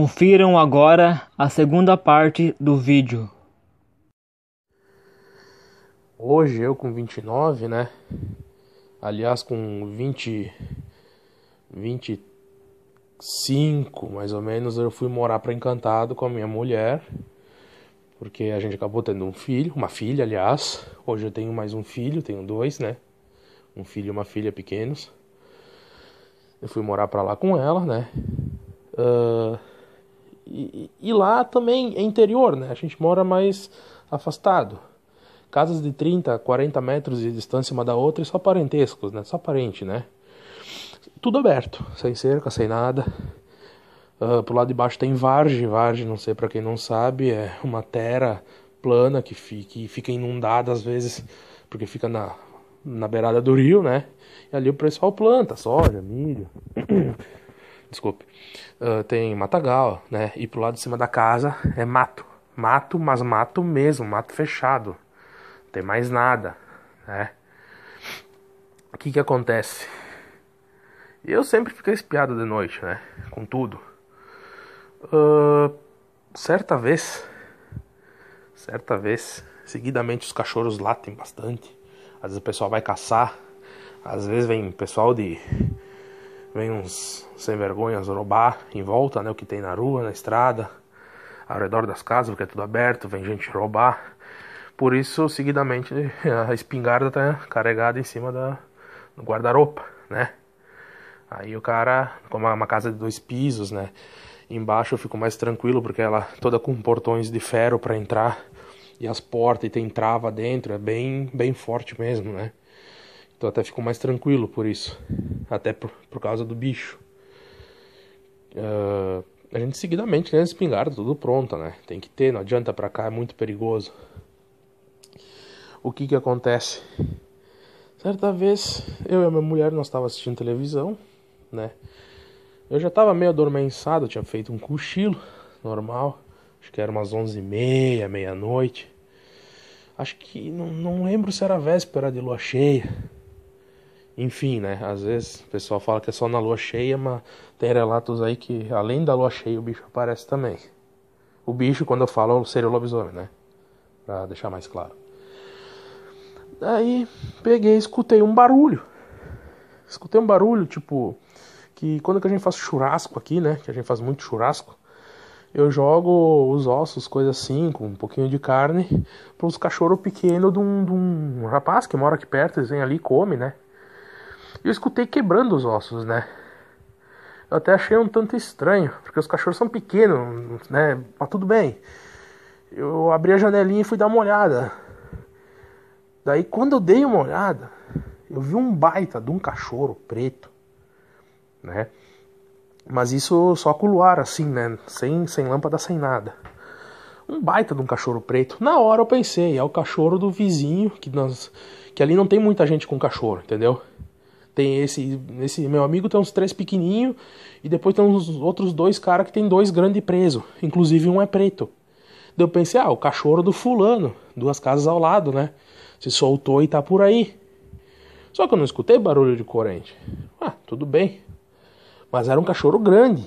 Confiram agora a segunda parte do vídeo. Hoje eu com 29, né? Aliás, com 20 25, mais ou menos, eu fui morar para Encantado com a minha mulher, porque a gente acabou tendo um filho, uma filha, aliás. Hoje eu tenho mais um filho, tenho dois, né? Um filho e uma filha pequenos. Eu fui morar para lá com ela, né? Uh, e, e, lá também é interior, né? A gente mora mais afastado. Casas de 30, 40 metros de distância uma da outra e só parentescos, né? Só parente, né? Tudo aberto, sem cerca, sem nada. Uh, pro lado de baixo tem Varge. Varge, não sei para quem não sabe, é uma terra plana que fica, que fica inundada às vezes, porque fica na, na beirada do rio, né? E ali o pessoal planta soja, milho. desculpe, uh, tem matagal, né? E pro lado de cima da casa é mato. Mato, mas mato mesmo, mato fechado. Não tem mais nada, né? O que que acontece? Eu sempre fico espiado de noite, né? Com tudo. Uh, certa vez, certa vez, seguidamente os cachorros latem bastante. Às vezes o pessoal vai caçar, às vezes vem pessoal de vem uns sem vergonhas roubar em volta, né? O que tem na rua, na estrada, ao redor das casas, porque é tudo aberto, vem gente roubar. Por isso, seguidamente, a espingarda tá carregada em cima da, do guarda-roupa, né? Aí o cara, como é uma casa de dois pisos, né? Embaixo eu fico mais tranquilo porque ela toda com portões de ferro para entrar e as portas e tem trava dentro, é bem bem forte mesmo, né? Então até ficou mais tranquilo por isso. Até por, por causa do bicho. Uh, a gente seguidamente tem né, espingarda tudo pronto né? Tem que ter, não adianta pra cá, é muito perigoso. O que que acontece? Certa vez, eu e a minha mulher, nós estávamos assistindo televisão, né? Eu já estava meio adormeçado, tinha feito um cochilo normal. Acho que era umas onze e meia, meia-noite. Acho que, não, não lembro se era véspera de lua cheia. Enfim, né? Às vezes o pessoal fala que é só na lua cheia, mas tem relatos aí que além da lua cheia o bicho aparece também. O bicho, quando eu falo, seria o lobisomem, né? Pra deixar mais claro. Daí peguei escutei um barulho. Escutei um barulho, tipo, que quando que a gente faz churrasco aqui, né? Que a gente faz muito churrasco. Eu jogo os ossos, coisa assim, com um pouquinho de carne, para os cachorros pequenos de um, de um rapaz que mora aqui perto, eles vêm ali e comem, né? eu escutei quebrando os ossos, né? Eu até achei um tanto estranho, porque os cachorros são pequenos, né? Mas tudo bem. Eu abri a janelinha e fui dar uma olhada. Daí, quando eu dei uma olhada, eu vi um baita de um cachorro preto, né? Mas isso só com o luar, assim, né? Sem, sem lâmpada, sem nada. Um baita de um cachorro preto. Na hora eu pensei, é o cachorro do vizinho, que, nós, que ali não tem muita gente com cachorro, entendeu? Tem esse, esse meu amigo tem uns três pequenininho e depois tem uns outros dois caras que tem dois grandes presos, inclusive um é preto. Daí eu pensei, ah, o cachorro do fulano, duas casas ao lado, né? Se soltou e tá por aí. Só que eu não escutei barulho de corrente. Ah, tudo bem. Mas era um cachorro grande.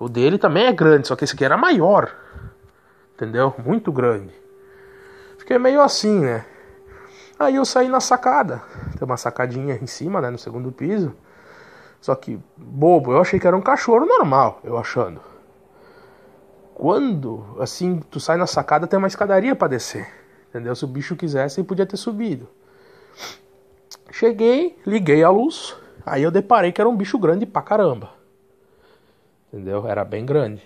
O dele também é grande, só que esse aqui era maior. Entendeu? Muito grande. Fiquei meio assim, né? Aí eu saí na sacada. Tem uma sacadinha em cima, né? No segundo piso. Só que, bobo, eu achei que era um cachorro normal, eu achando. Quando, assim, tu sai na sacada, tem uma escadaria para descer. Entendeu? Se o bicho quisesse, ele podia ter subido. Cheguei, liguei a luz. Aí eu deparei que era um bicho grande pra caramba. Entendeu? Era bem grande.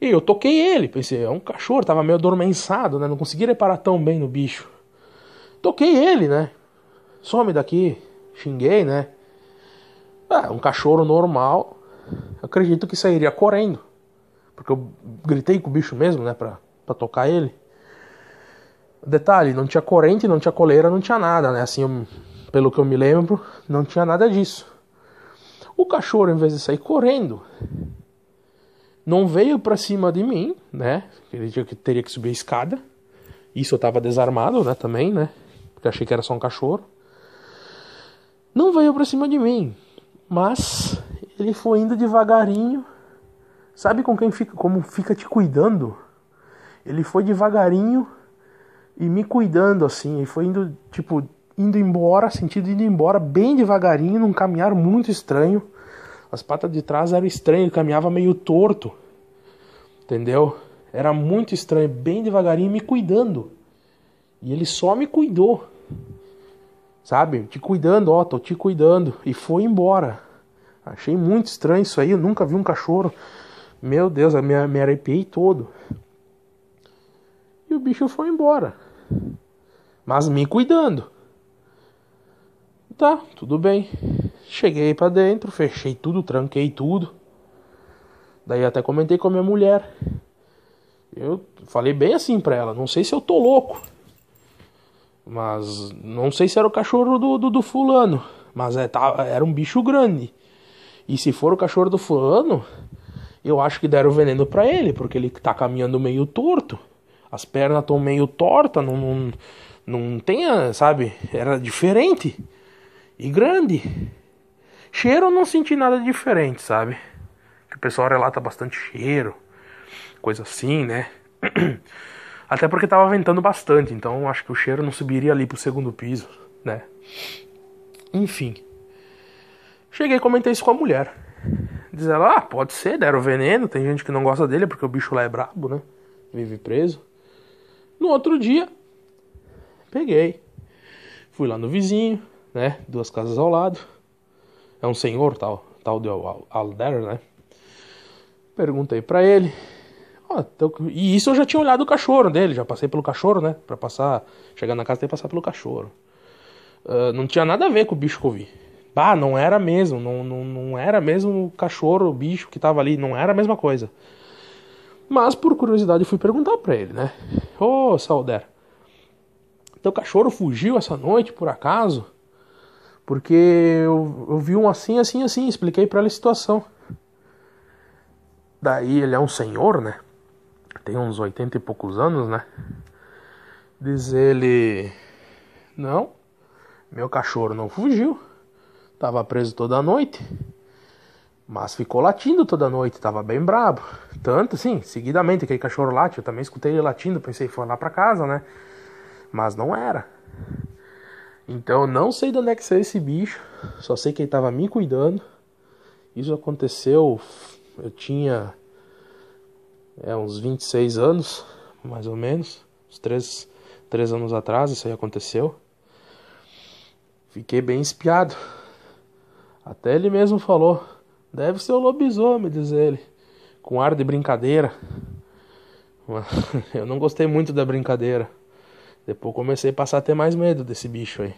E eu toquei ele, pensei, é um cachorro, tava meio adormeçado, né? Não consegui reparar tão bem no bicho. Toquei ele, né? Some daqui. Xinguei, né? Ah, um cachorro normal. Acredito que sairia correndo. Porque eu gritei com o bicho mesmo, né? Pra, pra tocar ele. Detalhe, não tinha corrente, não tinha coleira, não tinha nada, né? Assim, eu, pelo que eu me lembro, não tinha nada disso. O cachorro, em vez de sair correndo, não veio para cima de mim, né? Ele tinha que teria que subir a escada. Isso eu tava desarmado, né, também, né? porque achei que era só um cachorro. Não veio para cima de mim, mas ele foi indo devagarinho. Sabe com quem fica, como fica te cuidando? Ele foi devagarinho e me cuidando assim, e foi indo tipo indo embora, sentido indo embora bem devagarinho, num caminhar muito estranho. As patas de trás eram estranhas, caminhava meio torto. Entendeu? Era muito estranho, bem devagarinho, me cuidando. E ele só me cuidou. Sabe? Te cuidando, ó, tô te cuidando. E foi embora. Achei muito estranho isso aí, eu nunca vi um cachorro. Meu Deus, eu me, me arrepiei todo. E o bicho foi embora. Mas me cuidando. Tá, tudo bem. Cheguei para dentro, fechei tudo, tranquei tudo. Daí até comentei com a minha mulher. Eu falei bem assim pra ela, não sei se eu tô louco. Mas não sei se era o cachorro do, do, do fulano. Mas é, tá, era um bicho grande. E se for o cachorro do fulano, eu acho que deram veneno para ele, porque ele tá caminhando meio torto. As pernas estão meio tortas, não, não, não tem, sabe? Era diferente. E grande. Cheiro eu não senti nada diferente, sabe? o pessoal relata bastante cheiro. Coisa assim, né? Até porque tava ventando bastante, então acho que o cheiro não subiria ali pro segundo piso, né? Enfim. Cheguei e comentei isso com a mulher. Diz ela, ah, pode ser, deram veneno, tem gente que não gosta dele porque o bicho lá é brabo, né? Vive preso. No outro dia, peguei. Fui lá no vizinho, né? Duas casas ao lado. É um senhor tal, tal de Alder, né? Perguntei para ele ah, então, e isso eu já tinha olhado o cachorro dele, já passei pelo cachorro, né? Pra passar. Chegar na casa tem que passar pelo cachorro. Uh, não tinha nada a ver com o bicho que eu vi. Bah, não era mesmo. Não, não, não era mesmo o cachorro, o bicho que tava ali. Não era a mesma coisa. Mas por curiosidade fui perguntar pra ele, né? Ô, oh, Salder, teu cachorro fugiu essa noite por acaso? Porque eu, eu vi um assim, assim, assim. Expliquei pra ele a situação. Daí ele é um senhor, né? tem uns 80 e poucos anos, né? Diz ele: Não, meu cachorro não fugiu, tava preso toda a noite, mas ficou latindo toda a noite, tava bem brabo. Tanto assim, seguidamente aquele cachorro late, eu também escutei ele latindo, pensei foi lá para casa, né? Mas não era. Então não sei de onde é que saiu esse bicho, só sei que ele tava me cuidando. Isso aconteceu, eu tinha é, uns 26 anos, mais ou menos, uns 3, 3 anos atrás isso aí aconteceu. Fiquei bem espiado. Até ele mesmo falou, deve ser o lobisomem, diz ele, com ar de brincadeira. Mas eu não gostei muito da brincadeira. Depois comecei a passar a ter mais medo desse bicho aí.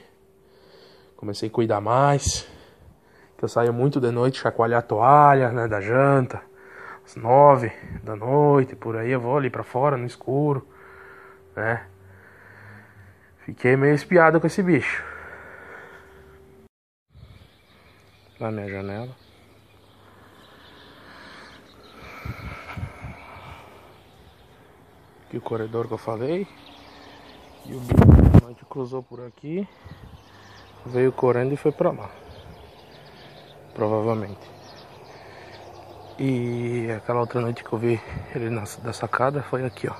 Comecei a cuidar mais. Que eu saio muito de noite chacoalhar a toalha né, da janta às nove da noite, por aí eu vou ali para fora no escuro, né? Fiquei meio espiado com esse bicho. Na minha janela. Aqui o corredor que eu falei. E o bicho noite cruzou por aqui. Veio correndo e foi pra lá. Provavelmente. E aquela outra noite que eu vi ele na, da sacada foi aqui, ó.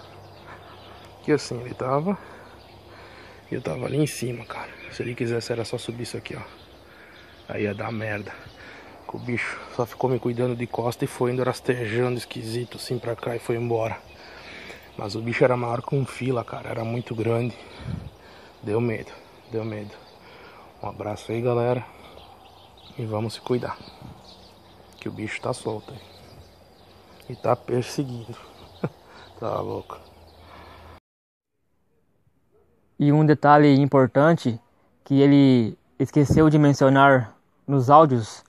Que assim ele tava. E eu tava ali em cima, cara. Se ele quisesse era só subir isso aqui, ó. Aí ia dar merda. O bicho só ficou me cuidando de costa e foi indo rastejando esquisito assim pra cá e foi embora. Mas o bicho era maior que um fila, cara. Era muito grande. Deu medo, deu medo. Um abraço aí, galera. E vamos se cuidar que o bicho tá solto. E tá perseguindo tá louco. E um detalhe importante que ele esqueceu de mencionar nos áudios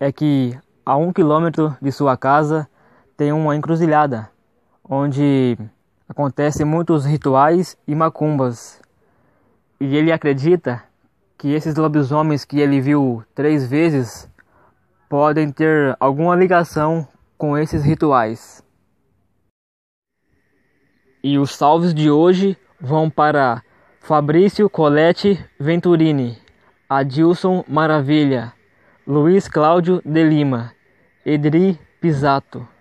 é que a um quilômetro de sua casa tem uma encruzilhada onde acontecem muitos rituais e macumbas. E ele acredita que esses lobisomens que ele viu três vezes podem ter alguma ligação com esses rituais. E os salves de hoje vão para Fabrício Colette Venturini, Adilson Maravilha, Luiz Cláudio de Lima, Edri Pisato.